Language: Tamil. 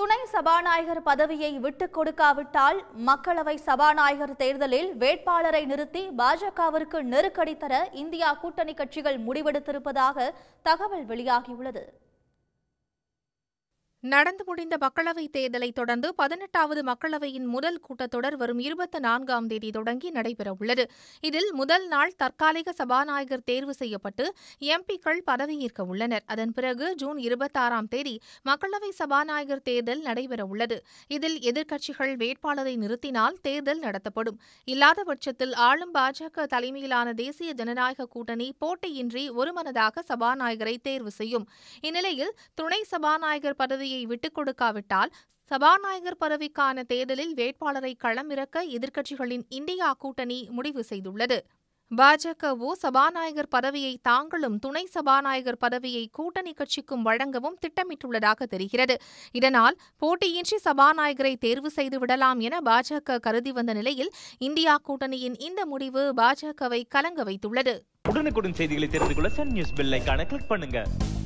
துணை சபாநாயகர் பதவியை விட்டுக் கொடுக்காவிட்டால் மக்களவை சபாநாயகர் தேர்தலில் வேட்பாளரை நிறுத்தி பாஜகவிற்கு நெருக்கடி தர இந்தியா கூட்டணி கட்சிகள் முடிவெடுத்திருப்பதாக தகவல் வெளியாகியுள்ளது நடந்து முடிந்த மக்களவை தேர்தலை தொடர்ந்து பதினெட்டாவது மக்களவையின் முதல் கூட்டத்தொடர் வரும் இருபத்தி நான்காம் தேதி தொடங்கி நடைபெறவுள்ளது இதில் முதல் நாள் தற்காலிக சபாநாயகர் தேர்வு செய்யப்பட்டு எம்பிக்கள் பதவியேற்க உள்ளனர் அதன் பிறகு ஜூன் இருபத்தாறாம் தேதி மக்களவை சபாநாயகர் தேர்தல் நடைபெறவுள்ளது இதில் எதிர்க்கட்சிகள் வேட்பாளரை நிறுத்தினால் தேர்தல் நடத்தப்படும் இல்லாத பட்சத்தில் ஆளும் பாஜக தலைமையிலான தேசிய ஜனநாயக கூட்டணி போட்டியின்றி ஒருமனதாக சபாநாயகரை தேர்வு செய்யும் இந்நிலையில் துணை சபாநாயகர் பதவி பதவியை விட்டுக் கொடுக்காவிட்டால் சபாநாயகர் பதவிக்கான தேர்தலில் வேட்பாளரை களமிறக்க எதிர்க்கட்சிகளின் இந்தியா கூட்டணி முடிவு செய்துள்ளது பாஜகவோ சபாநாயகர் பதவியை தாங்களும் துணை சபாநாயகர் பதவியை கூட்டணி கட்சிக்கும் வழங்கவும் திட்டமிட்டுள்ளதாக தெரிகிறது இதனால் போட்டியின்றி சபாநாயகரை தேர்வு செய்து விடலாம் என பாஜக கருதி வந்த நிலையில் இந்தியா கூட்டணியின் இந்த முடிவு பாஜகவை கலங்க வைத்துள்ளது உடனுக்குடன் செய்திகளை தெரிந்து கொள்ள சன் நியூஸ் கிளிக் பண்ணுங்க